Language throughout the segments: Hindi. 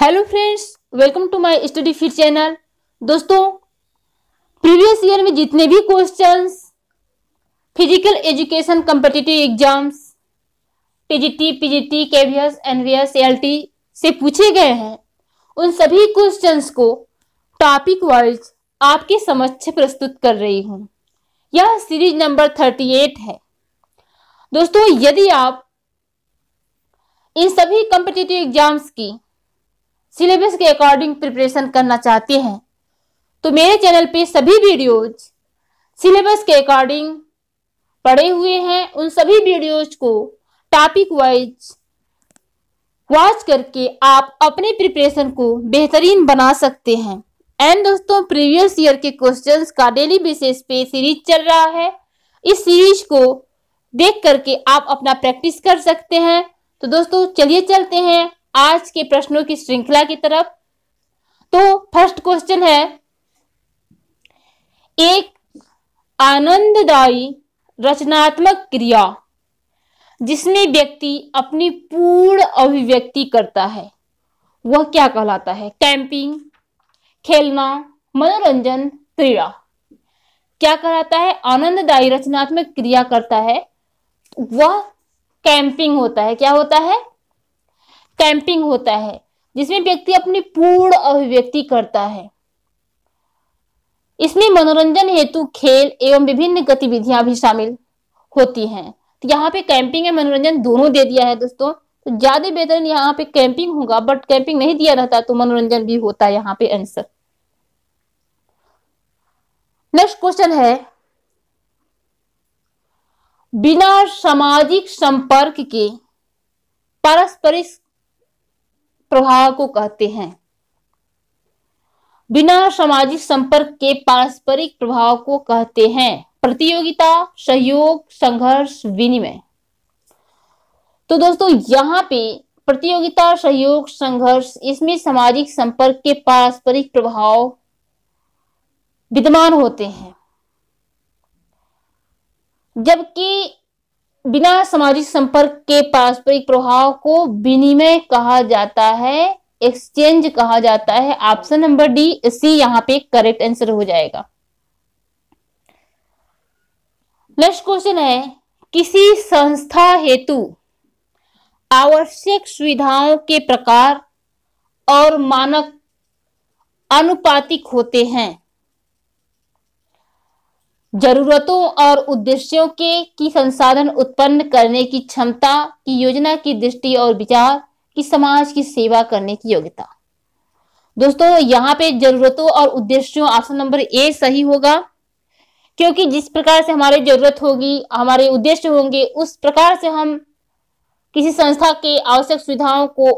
hello friends welcome to my study fit channel दोस्तों प्रीवियस ईयर में जितने भी questions physical education competitive exams PGT PGT KVS NVS LT से पूछे गए हैं उन सभी क्वेश्चंस को टॉपिक वाइज आपके समक्ष प्रस्तुत कर रही हूँ यह सीरीज नंबर थर्टी एट है दोस्तों यदि आप इन सभी कम्पिटिटिव एग्जाम्स की सिलेबस के अकॉर्डिंग प्रिपरेशन करना चाहते हैं तो मेरे चैनल पे सभी वीडियोज सिलेबस के अकॉर्डिंग पढ़े हुए हैं उन सभी वीडियोज को टॉपिक वाइज वॉच करके आप अपने प्रिपरेशन को बेहतरीन बना सकते हैं एंड दोस्तों प्रीवियस ईयर के क्वेश्चंस का डेली बेसिस पे सीरीज चल रहा है इस सीरीज को देख करके आप अपना प्रैक्टिस कर सकते हैं तो दोस्तों चलिए चलते हैं आज के प्रश्नों की श्रृंखला की तरफ तो फर्स्ट क्वेश्चन है एक आनंददायी रचनात्मक क्रिया जिसमें व्यक्ति अपनी पूर्ण अभिव्यक्ति करता है वह क्या कहलाता है कैंपिंग खेलना मनोरंजन क्रीड़ा क्या कहलाता है आनंददायी रचनात्मक क्रिया करता है वह कैंपिंग होता है क्या होता है कैंपिंग होता है जिसमें व्यक्ति अपनी पूर्ण अभिव्यक्ति करता है इसमें मनोरंजन हेतु खेल एवं विभिन्न गतिविधियां भी शामिल होती हैं तो यहाँ पे कैंपिंग या मनोरंजन दोनों दे दिया है दोस्तों तो ज्यादा बेहतर यहाँ पे कैंपिंग होगा बट कैंपिंग नहीं दिया रहता तो मनोरंजन भी होता है यहाँ पे आंसर नेक्स्ट क्वेश्चन है बिना सामाजिक संपर्क के पारस्परिक प्रभाव को कहते हैं बिना सामाजिक संपर्क के पारस्परिक प्रभाव को कहते हैं प्रतियोगिता सहयोग संघर्ष विनिमय तो दोस्तों यहाँ पे प्रतियोगिता सहयोग संघर्ष इसमें सामाजिक संपर्क के पारस्परिक प्रभाव विद्यमान होते हैं जबकि बिना सामाजिक संपर्क के पारस्परिक प्रभाव को विनिमय कहा जाता है एक्सचेंज कहा जाता है ऑप्शन नंबर डी सी यहाँ पे करेक्ट आंसर हो जाएगा नेक्स्ट क्वेश्चन है किसी संस्था हेतु आवश्यक सुविधाओं के प्रकार और मानक अनुपातिक होते हैं जरूरतों और उद्देश्यों के की संसाधन उत्पन्न करने की क्षमता की योजना की दृष्टि और विचार की समाज की सेवा करने की योग्यता दोस्तों यहाँ पे जरूरतों और उद्देश्यों ऑप्शन नंबर ए सही होगा क्योंकि जिस प्रकार से हमारी जरूरत होगी हमारे उद्देश्य होंगे उस प्रकार से हम किसी संस्था के आवश्यक सुविधाओं को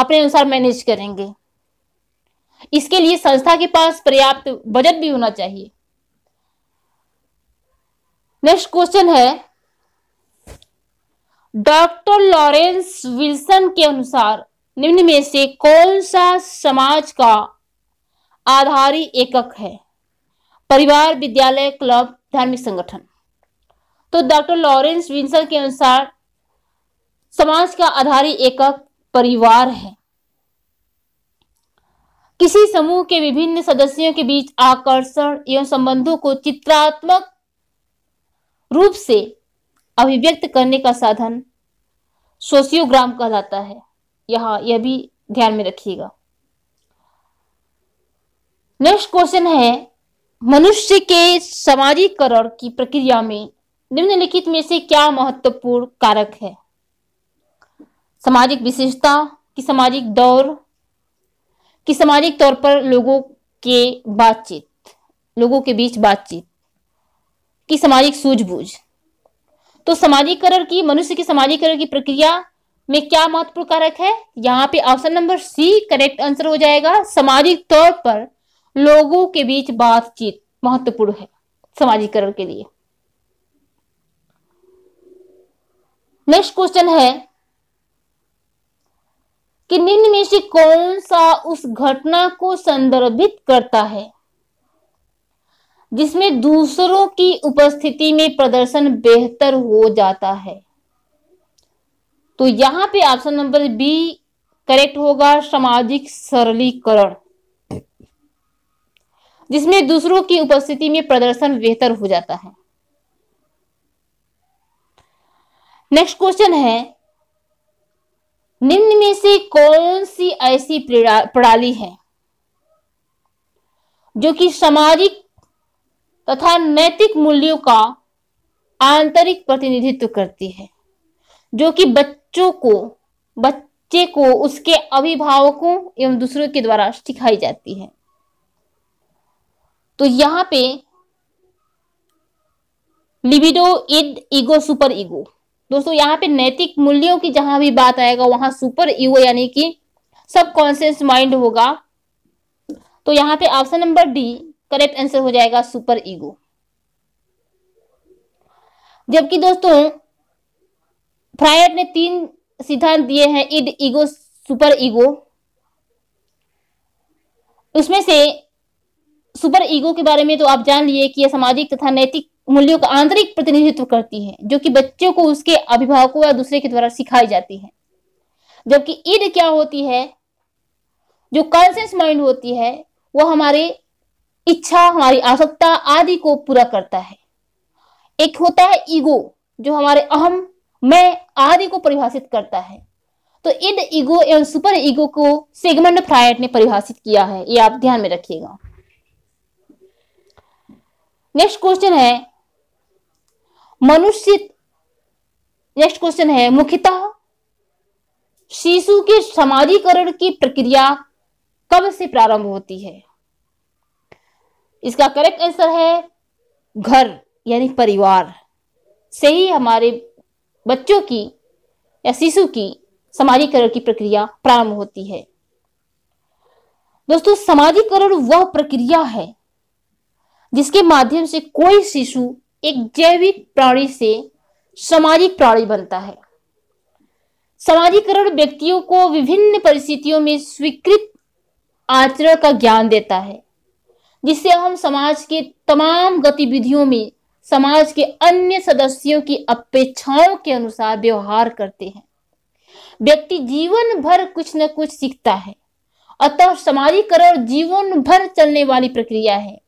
अपने अनुसार मैनेज करेंगे इसके लिए संस्था के पास पर्याप्त बजट भी होना चाहिए नेक्स्ट क्वेश्चन है डॉक्टर लॉरेंस विल्सन के अनुसार निम्न में से कौन सा समाज का आधारी एकक है परिवार विद्यालय क्लब धार्मिक संगठन तो डॉक्टर लॉरेंस विंसन के अनुसार समाज का आधारी एकक परिवार है किसी समूह के विभिन्न सदस्यों के बीच आकर्षण एवं संबंधों को चित्रात्मक रूप से अभिव्यक्त करने का साधन सोशियोग्राम कहलाता है यहां यह भी ध्यान में रखिएगा नेक्स्ट क्वेश्चन है मनुष्य के समाजीकरण की प्रक्रिया में निम्नलिखित में से क्या महत्वपूर्ण कारक है सामाजिक विशेषता की सामाजिक दौर की सामाजिक तौर पर लोगों के बातचीत लोगों के बीच बातचीत की सामाजिक सूझबूझ तो समाजीकरण की मनुष्य की समाजीकरण की प्रक्रिया में क्या महत्वपूर्ण कारक है यहाँ पे option number C correct answer हो जाएगा सामाजिक तौर पर लोगों के बीच बातचीत महत्वपूर्ण है समाजीकरण के लिए नेक्स्ट क्वेश्चन है कि निम्न में से कौन सा उस घटना को संदर्भित करता है जिसमें दूसरों की उपस्थिति में प्रदर्शन बेहतर हो जाता है तो यहां पे ऑप्शन नंबर बी करेक्ट होगा सामाजिक सरलीकरण जिसमें दूसरों की उपस्थिति में प्रदर्शन बेहतर हो जाता है नेक्स्ट क्वेश्चन है निम्न में से कौन सी ऐसी प्रणाली है जो कि सामाजिक तथा नैतिक मूल्यों का आंतरिक प्रतिनिधित्व करती है जो कि बच्चों को बच्चे को उसके अभिभावकों एवं दूसरों के द्वारा सिखाई जाती है तो यहाँ पे libido id ego superego दोस्तों यहाँ पे नैतिक मूल्यों की जहां भी बात आएगा वहां सुपर ईगो यानी कि कॉन्सियस माइंड होगा तो यहाँ पे option number D correct answer हो जाएगा सुपर ईगो जबकि दोस्तों फ्रायड ने तीन सिद्धांत दिए हैं इड ईगो सुपर ईगो उसमें से सुपर ईगो के बारे में तो आप जान लिए कि यह सामाजिक तथा नैतिक मूल्यों का आंतरिक प्रतिनिधित्व करती है जो कि बच्चों को उसके अभिभावकों या दूसरे के द्वारा सिखाई जाती है जबकि ईड क्या होती है जो कॉन्सेंस माइंड होती है वो हमारे इच्छा हमारी आवश्यकता आदि को पूरा करता है एक होता है ईगो जो हमारे अहम मैं आदि को परिभाषित करता है तो इन ईगो एवं सुपर ईगो को सेगमेंट फ्रायड ने परिभाषित किया है ये आप ध्यान में रखिएगा नेक्स्ट क्वेश्चन है मनुष्य नेक्स्ट क्वेश्चन है मुख्यतः शिशु के समाजीकरण की प्रक्रिया कब से प्रारंभ होती है इसका करेक्ट आंसर है घर यानी परिवार से ही हमारे बच्चों की या शिशु की समाजीकरण की प्रक्रिया प्रारंभ होती है दोस्तों समाजीकरण वह प्रक्रिया है जिसके माध्यम से कोई शिशु एक जैविक प्राणी से सामाजिक प्राणी बनता है समाजीकरण व्यक्तियों को विभिन्न परिस्थितियों में स्वीकृत आचरण का ज्ञान देता है जिससे हम समाज के तमाम गतिविधियों में समाज के अन्य सदस्यों की अपेक्षाओं के अनुसार व्यवहार करते हैं व्यक्ति जीवन भर कुछ न कुछ सीखता है अतः समाजीकरण जीवन भर चलने वाली प्रक्रिया है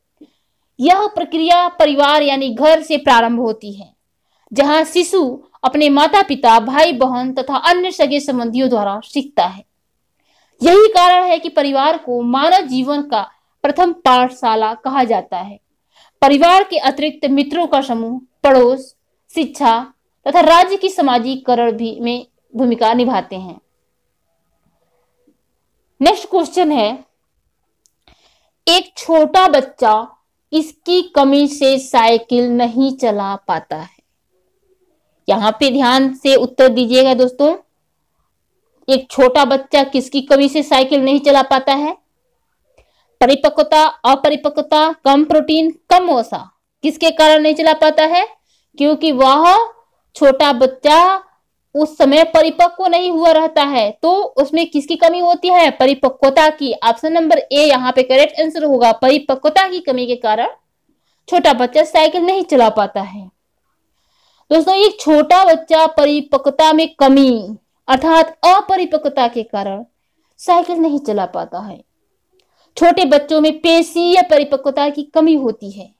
यह प्रक्रिया परिवार यानी घर से प्रारंभ होती है जहां शिशु अपने माता पिता भाई बहन तथा अन्य सगे संबंधियों द्वारा सीखता है यही कारण है कि परिवार को मानव जीवन का प्रथम पाठशाला कहा जाता है परिवार के अतिरिक्त मित्रों का समूह पड़ोस शिक्षा तथा राज्य की सामाजिकरण भी में भूमिका निभाते हैं नेक्स्ट क्वेश्चन है एक छोटा बच्चा इसकी कमी से साइकिल नहीं चला पाता है यहां पे ध्यान से उत्तर दीजिएगा दोस्तों एक छोटा बच्चा किसकी कमी से साइकिल नहीं चला पाता है परिपक्वता अपरिपक्वता कम प्रोटीन कम वसा किसके कारण नहीं चला पाता है क्योंकि वह छोटा बच्चा उस समय परिपक्व नहीं हुआ रहता है तो उसमें किसकी कमी होती है परिपक्वता की ऑप्शन नंबर ए यहाँ पे करेक्ट आंसर होगा परिपक्वता की कमी के कारण छोटा बच्चा साइकिल नहीं चला पाता है दोस्तों ये छोटा बच्चा परिपक्वता में कमी अर्थात अपरिपक्वता के कारण साइकिल नहीं चला पाता है छोटे बच्चों में पेशी या परिपक्वता की कमी होती है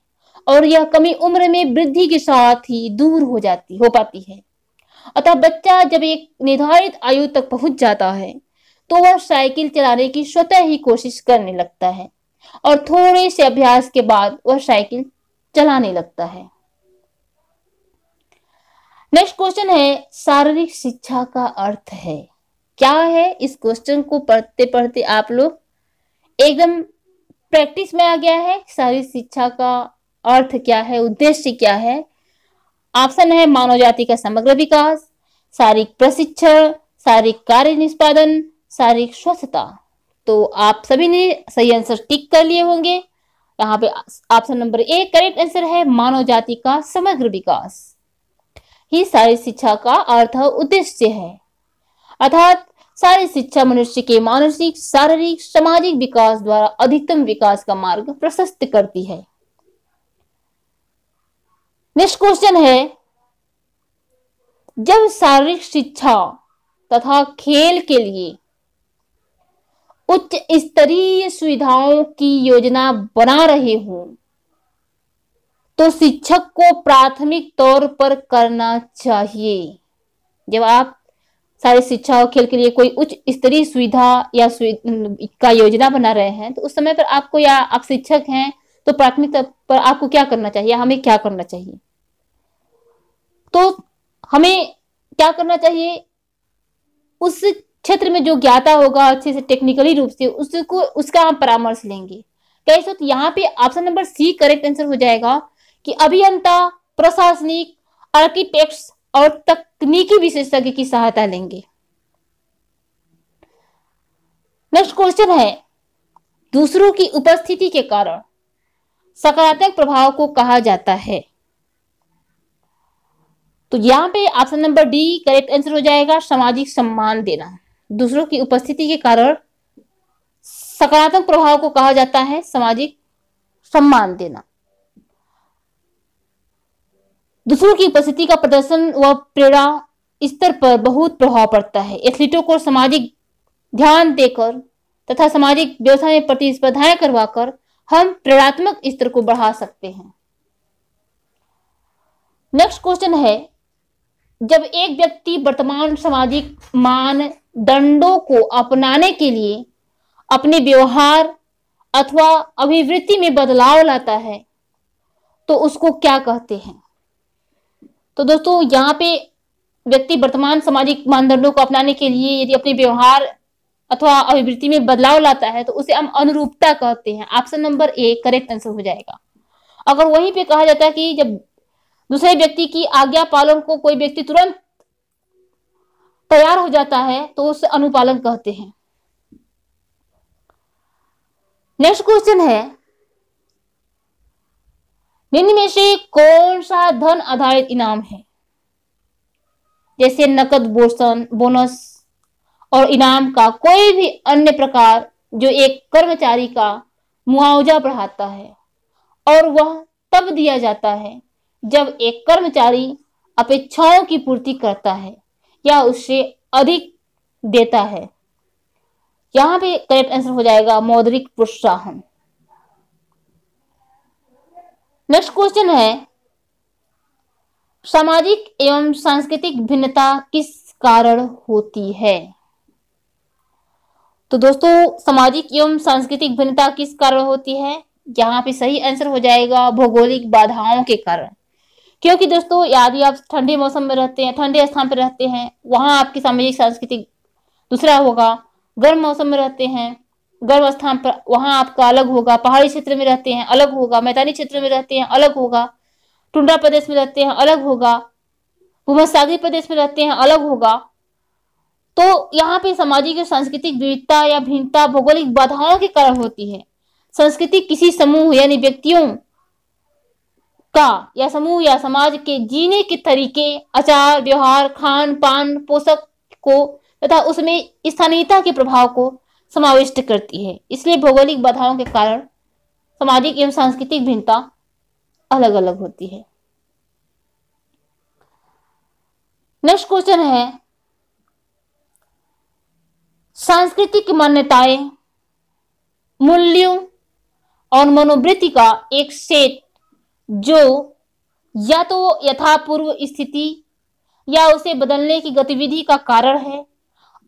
और यह कमी उम्र में वृद्धि के साथ ही दूर हो जाती हो पाती है अतः बच्चा जब एक निर्धारित आयु तक पहुंच जाता है तो वह साइकिल चलाने की स्वतः ही कोशिश करने लगता है और थोड़े से अभ्यास के बाद वह साइकिल चलाने लगता है नेक्स्ट क्वेश्चन है शारीरिक शिक्षा का अर्थ है क्या है इस क्वेश्चन को पढ़ते पढ़ते आप लोग एकदम प्रैक्टिस में आ गया है सारी शिक्षा का अर्थ क्या है उद्देश्य क्या है ऑप्शन है मानव जाति का समग्र विकास शारीरिक प्रशिक्षण शारीरिक कार्य निष्पादन शारीरिक स्वच्छता तो आप सभी ने सही आंसर टिक कर लिए होंगे यहाँ पे option number A correct answer है मानव जाति का समग्र विकास ही सारी शिक्षा का अर्थ उद्देश्य है अर्थात सारी शिक्षा मनुष्य के मानसिक शारीरिक सामाजिक विकास द्वारा अधिकतम विकास का मार्ग प्रशस्त करती है नेक्स्ट क्वेश्चन है जब शारीरिक शिक्षा तथा खेल के लिए उच्च स्तरीय सुविधाओं की योजना बना रहे हो तो शिक्षक को प्राथमिक तौर पर करना चाहिए जब आप सारे शिक्षा और खेल के लिए कोई उच्च स्तरीय सुविधा या सुविधा का योजना बना रहे हैं तो उस समय पर आपको या आप शिक्षक हैं तो प्राथमिकता पर आपको क्या करना चाहिए हमें क्या करना चाहिए तो हमें क्या करना चाहिए उस क्षेत्र में जो ज्ञाता होगा अच्छे से टेक्निकली रूप से उसको उसका हम परामर्श लेंगे कैसे तो यहाँ पे option number C correct answer हो जाएगा कि अभियंता प्रशासनिक आर्किटेक्ट्स और तक तकनीकी विशेषज्ञ की सहायता लेंगे नेक्स्ट क्वेश्चन है दूसरों की उपस्थिति के कारण सकारात्मक प्रभाव को कहा जाता है तो यहां पे option number D correct answer हो जाएगा सामाजिक सम्मान देना दूसरों की उपस्थिति के कारण सकारात्मक प्रभाव को कहा जाता है सामाजिक सम्मान देना दूसरों की उपस्थिति का प्रदर्शन व प्रेरणा स्तर पर बहुत प्रभाव पड़ता है एथलीटों को सामाजिक ध्यान देकर तथा सामाजिक व्यवसाय में प्रतिस्पर्धाएं करवाकर हम प्रेरणात्मक स्तर को बढ़ा सकते हैं नेक्स्ट क्वेश्चन है जब एक व्यक्ति वर्तमान सामाजिक मानदंडों को अपनाने के लिए अपने व्यवहार अथवा अभिवृत्ति में बदलाव लाता है तो उसको क्या कहते हैं तो दोस्तों यहाँ पे व्यक्ति वर्तमान सामाजिक मानदंडों को अपनाने के लिए यदि अपने व्यवहार अथवा अभिवृत्ति में बदलाव लाता है तो उसे हम अनुरूपता कहते हैं option number A correct answer हो जाएगा अगर वहीं पे कहा जाता है कि जब दूसरे व्यक्ति की आज्ञा पालन को कोई व्यक्ति तुरंत तैयार हो जाता है तो उसे अनुपालन कहते हैं नेक्स्ट क्वेश्चन है निम्न में से कौन सा धन आधारित इनाम है जैसे नकद बोसन बोनस और इनाम का कोई भी अन्य प्रकार जो एक कर्मचारी का मुआवजा बढ़ाता है और वह तब दिया जाता है जब एक कर्मचारी अपेक्षाओं की पूर्ति करता है या उससे अधिक देता है यहाँ पे करेक्ट आंसर हो जाएगा मौद्रिक प्रोत्साहन नेक्स्ट क्वेश्चन है सामाजिक एवं सांस्कृतिक भिन्नता किस कारण होती है तो दोस्तों सामाजिक एवं सांस्कृतिक भिन्नता किस कारण होती है यहाँ पे सही आंसर हो जाएगा भौगोलिक बाधाओं के कारण क्योंकि दोस्तों यदि आप ठंडे मौसम में रहते हैं ठंडे स्थान पर रहते हैं वहां आपकी सामाजिक सांस्कृतिक दूसरा होगा गर्म मौसम में रहते हैं गर्म स्थान पर वहां आपका अलग होगा पहाड़ी क्षेत्र में रहते हैं अलग होगा मैदानी क्षेत्र में रहते हैं अलग होगा टुंडा प्रदेश में रहते हैं अलग होगा भूमसागरी प्रदेश में रहते हैं अलग होगा तो यहाँ पे सामाजिक और सांस्कृतिक विविधता या भिन्नता भौगोलिक बाधाओं के कारण होती है संस्कृति किसी समूह यानी व्यक्तियों का या समूह या समाज के जीने के तरीके आचार व्यवहार खान पान पोषक को तथा उसमें स्थानीयता के प्रभाव को समाविष्ट करती है इसलिए भौगोलिक बाधाओं के कारण सामाजिक एवं सांस्कृतिक भिन्नता अलग अलग होती है नेक्स्ट क्वेश्चन है सांस्कृतिक मान्यताएं मूल्यों और मनोवृत्ति का एक सेट जो या तो यथापूर्व स्थिति या उसे बदलने की गतिविधि का कारण है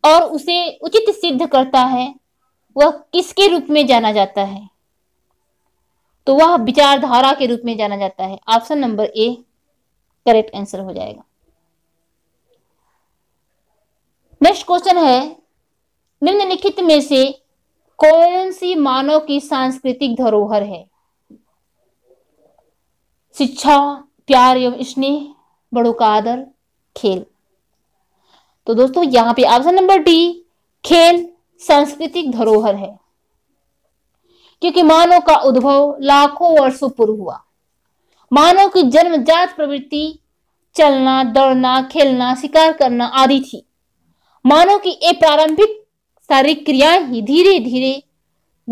और उसे उचित सिद्ध करता है वह किसके रूप में जाना जाता है तो वह विचारधारा के रूप में जाना जाता है option number A correct answer हो जाएगा नेक्स्ट क्वेश्चन है निम्नलिखित में से कौन सी मानव की सांस्कृतिक धरोहर है शिक्षा प्यार एवं स्नेह बड़ों का आदर खेल तो दोस्तों यहाँ पे ऑप्शन नंबर डी खेल सांस्कृतिक धरोहर है क्योंकि मानव का उद्भव लाखों वर्षों पूर्व हुआ मानव की जन्मजात प्रवृत्ति चलना दौड़ना खेलना शिकार करना आदि थी मानव की ये प्रारंभिक शारीरिक क्रियाएं ही धीरे धीरे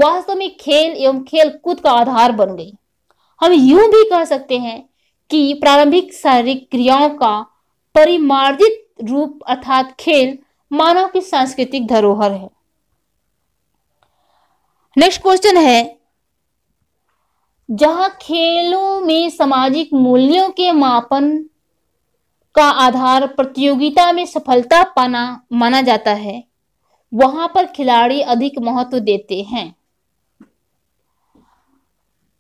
वास्तव में खेल एवं खेल कूद का आधार बन गई हम यूं भी कह सकते हैं कि प्रारंभिक शारीरिक क्रियाओं का परिमार्जित रूप अर्थात खेल मानव की सांस्कृतिक धरोहर है नेक्स्ट क्वेश्चन है जहां खेलों में सामाजिक मूल्यों के मापन का आधार प्रतियोगिता में सफलता पाना माना जाता है वहां पर खिलाड़ी अधिक महत्व देते हैं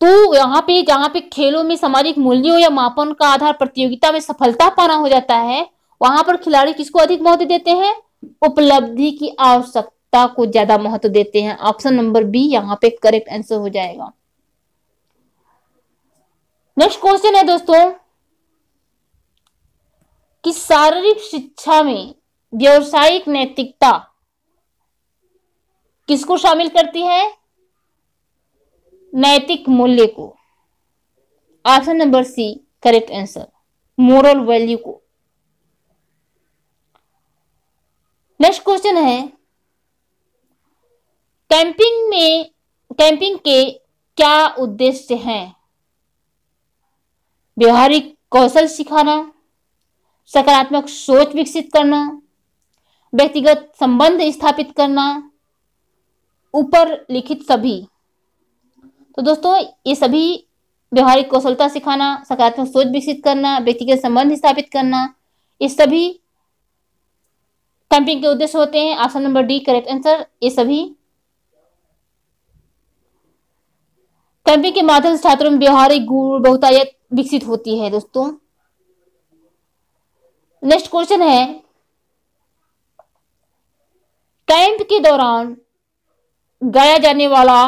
तो यहाँ पे जहां पे खेलों में सामाजिक मूल्यों या मापन का आधार प्रतियोगिता में सफलता पाना हो जाता है वहां पर खिलाड़ी किसको अधिक महत्व देते हैं उपलब्धि की आवश्यकता को ज्यादा महत्व देते हैं ऑप्शन नंबर बी यहाँ पे करेक्ट आंसर हो जाएगा नेक्स्ट क्वेश्चन है दोस्तों कि शारीरिक शिक्षा में व्यवसायिक नैतिकता किसको शामिल करती है नैतिक मूल्य को option number C correct answer moral value को नेक्स्ट क्वेश्चन है कैंपिंग में कैंपिंग के क्या उद्देश्य हैं व्यवहारिक कौशल सिखाना सकारात्मक सोच विकसित करना व्यक्तिगत संबंध स्थापित करना ऊपर लिखित सभी तो दोस्तों ये सभी व्यवहारिक कौशलता सिखाना सकारात्मक सोच विकसित करना व्यक्तिगत संबंध स्थापित करना ये सभी स्टैंपिंग के उद्देश्य होते हैं option number D correct answer ये सभी स्टैंपिंग के माध्यम से छात्रों में व्यवहारिक गुण बहुतायत विकसित होती है दोस्तों नेक्स्ट क्वेश्चन है कैंप के दौरान गाया जाने वाला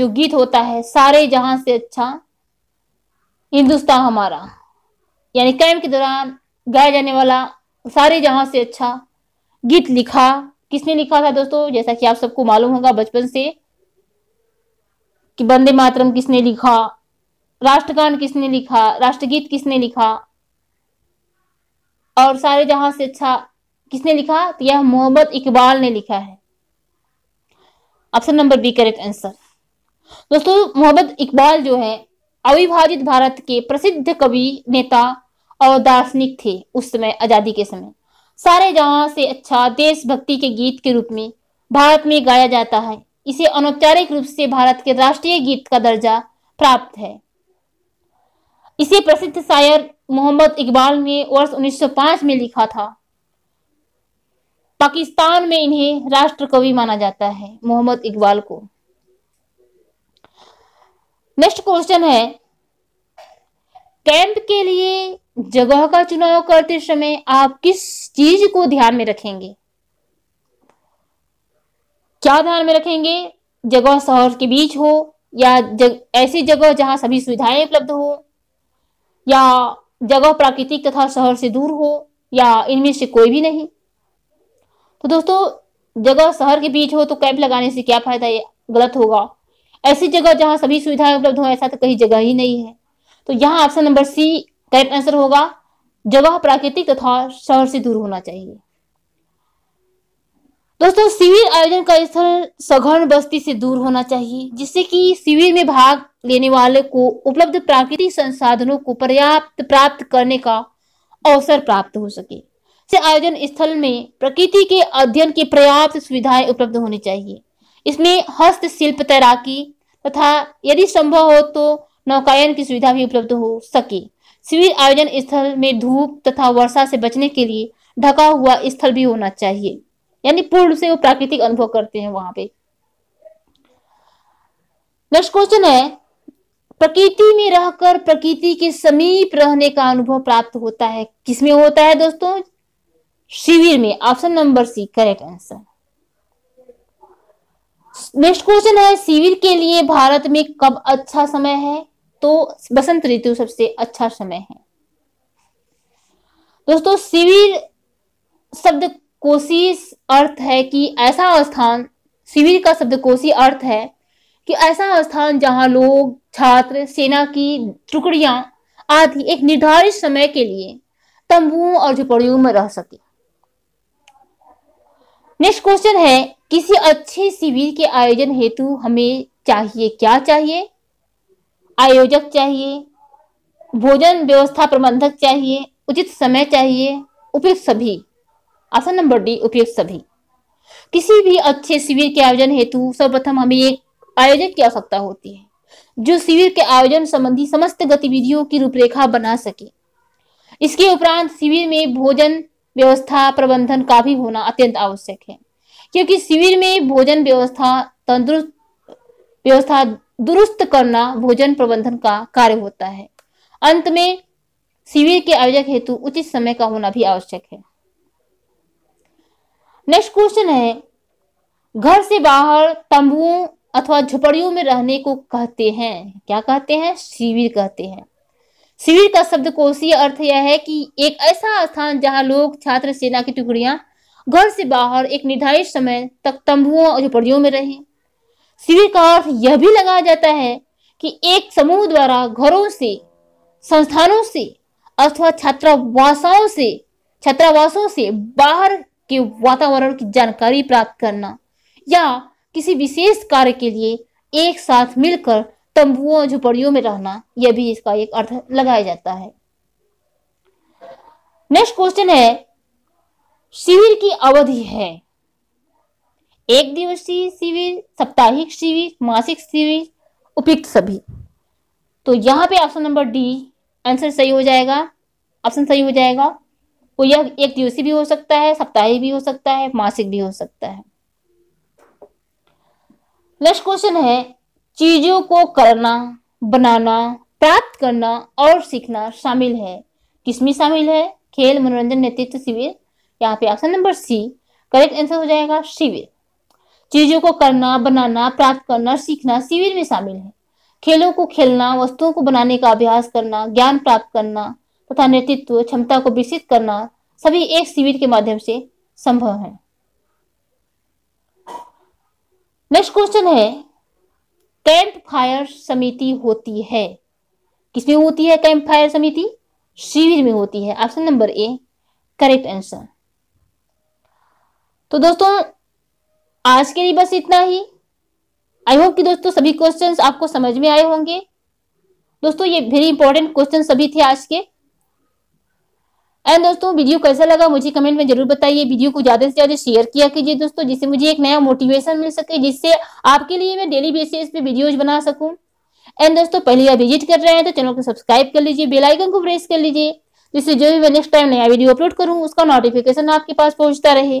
जो गीत होता है सारे जहां से अच्छा हिंदुस्तान हमारा यानी कैंप के दौरान गाया जाने वाला सारे जहां से अच्छा गीत लिखा किसने लिखा था दोस्तों जैसा कि आप सबको मालूम होगा बचपन से कि वंदे मातरम किसने लिखा राष्ट्रगान किसने लिखा राष्ट्रगीत किसने लिखा और सारे जहां से अच्छा किसने लिखा तो यह मोहम्मद इकबाल ने लिखा है option number B correct answer दोस्तों मोहम्मद इकबाल जो है अविभाजित भारत के प्रसिद्ध कवि नेता और दार्शनिक थे उस समय आजादी के समय सारे जहां से अच्छा देशभक्ति के गीत के रूप में भारत में गाया जाता है इसे अनौपचारिक रूप से भारत के राष्ट्रीय गीत का दर्जा प्राप्त है इसे प्रसिद्ध शायर मोहम्मद इकबाल ने वर्ष 1905 में लिखा था पाकिस्तान में इन्हें राष्ट्र कवि माना जाता है मोहम्मद इकबाल को नेक्स्ट क्वेश्चन है कैंप के लिए जगह का चुनाव करते समय आप किस चीज को ध्यान में रखेंगे क्या ध्यान में रखेंगे जगह शहर के बीच हो या जग, ऐसी जगह जहां सभी सुविधाएं उपलब्ध हो या जगह प्राकृतिक तथा शहर से दूर हो या इनमें से कोई भी नहीं तो दोस्तों जगह शहर के बीच हो तो कैंप लगाने से क्या फायदा है गलत होगा ऐसी जगह जहां सभी सुविधाएं उपलब्ध हो ऐसा तो कहीं जगह ही नहीं है तो यहाँ option number C correct answer होगा जगह प्राकृतिक तथा शहर से दूर होना चाहिए दोस्तों शिविर आयोजन का स्थल सघन बस्ती से दूर होना चाहिए जिससे कि शिविर में भाग लेने वाले को उपलब्ध प्राकृतिक संसाधनों को पर्याप्त प्राप्त करने का अवसर प्राप्त हो सके से आयोजन स्थल में प्रकृति के अध्ययन की पर्याप्त सुविधाएं उपलब्ध होनी चाहिए इसमें हस्तशिल्प तैराकी तथा यदि संभव हो तो नौकायन की सुविधा भी उपलब्ध हो सके शिविर आयोजन स्थल में धूप तथा वर्षा से बचने के लिए ढका हुआ स्थल भी होना चाहिए यानी पूर्ण से वो प्राकृतिक अनुभव करते हैं वहां पे नेक्स्ट क्वेश्चन है प्रकृति में रहकर प्रकृति के समीप रहने का अनुभव प्राप्त होता है किसमें होता है दोस्तों शिविर में option number C correct answer next question है शिविर के लिए भारत में कब अच्छा समय है तो बसंत ऋतु सबसे अच्छा समय है दोस्तों शिविर शब्द कोशी अर्थ है कि ऐसा स्थान शिविर का शब्द कोशी अर्थ है कि ऐसा स्थान जहां लोग छात्र सेना की टुकड़िया आदि एक निर्धारित समय के लिए तंबुओं और झुपड़ियों में रह सके नेक्स्ट क्वेश्चन है किसी अच्छे शिविर के आयोजन हेतु हमें चाहिए क्या चाहिए आयोजक चाहिए भोजन व्यवस्था प्रबंधक चाहिए उचित समय चाहिए उपयुक्त सभी आसन नंबर डी उपयुक्त सभी किसी भी अच्छे शिविर के आयोजन हेतु सर्वप्रथम हमें एक आयोजक की आवश्यकता होती है जो शिविर के आयोजन संबंधी समस्त गतिविधियों की रूपरेखा बना सके इसके उपरांत शिविर में भोजन व्यवस्था प्रबंधन का भी होना अत्यंत आवश्यक है क्योंकि शिविर में भोजन व्यवस्था तंदुरुस्त व्यवस्था दुरुस्त करना भोजन प्रबंधन का कार्य होता है अंत में शिविर के आयोजक हेतु उचित समय का होना भी आवश्यक है नेक्स्ट क्वेश्चन है घर से बाहर तंबुओं अथवा झुपड़ियों में रहने को कहते हैं क्या कहते हैं शिविर कहते हैं शिविर का शब्द कोशीय अर्थ यह है कि एक ऐसा स्थान जहां लोग छात्र सेना की टुकड़ियां घर से बाहर एक निर्धारित समय तक तंबुओं और झुपड़ियों में रहें शिविर का अर्थ यह भी लगाया जाता है कि एक समूह द्वारा घरों से संस्थानों से अथवा छात्रावासाओं से छात्रावासों से बाहर के वातावरण की जानकारी प्राप्त करना या किसी विशेष कार्य के लिए एक साथ मिलकर तंबुओं झुपड़ियों में रहना यह भी इसका एक अर्थ लगाया जाता है नेक्स्ट क्वेश्चन है शिविर की अवधि है एक दिवसीय शिविर साप्ताहिक शिविर मासिक शिविर उपयुक्त सभी तो यहाँ पे ऑप्शन नंबर डी आंसर सही हो जाएगा ऑप्शन सही हो जाएगा वो यह एक दिवसीय भी हो सकता है साप्ताहिक भी हो सकता है मासिक भी हो सकता है नेक्स्ट क्वेश्चन है चीजों को करना बनाना प्राप्त करना और सीखना शामिल है किसमें शामिल है खेल मनोरंजन नेतृत्व शिविर यहाँ पे option number C correct answer हो जाएगा शिविर चीजों को करना बनाना प्राप्त करना सीखना शिविर में शामिल है खेलों को खेलना वस्तुओं को बनाने का अभ्यास करना ज्ञान प्राप्त करना तथा नेतृत्व क्षमता को विकसित करना सभी एक शिविर के माध्यम से संभव है नेक्स्ट क्वेश्चन है कैंप फायर समिति होती है किसमें होती है कैंप फायर समिति शिविर में होती है option number A correct answer तो दोस्तों आज के लिए बस इतना ही आई होप कि दोस्तों सभी क्वेश्चंस आपको समझ में आए होंगे दोस्तों ये वेरी इंपॉर्टेंट क्वेश्चन सभी थे आज के एंड दोस्तों वीडियो कैसा लगा मुझे कमेंट में जरूर बताइए वीडियो को ज्यादा से ज्यादा शेयर किया कीजिए दोस्तों जिससे मुझे एक नया मोटिवेशन मिल सके जिससे आपके लिए मैं डेली बेसिस पे वीडियोज बना सकूं एंड दोस्तों पहली बार विजिट कर रहे हैं तो चैनल को सब्सक्राइब कर लीजिए बेल आइकन को प्रेस कर लीजिए जिससे जो भी मैं नेक्स्ट टाइम नया वीडियो अपलोड करूँ उसका नोटिफिकेशन आपके पास पहुंचता रहे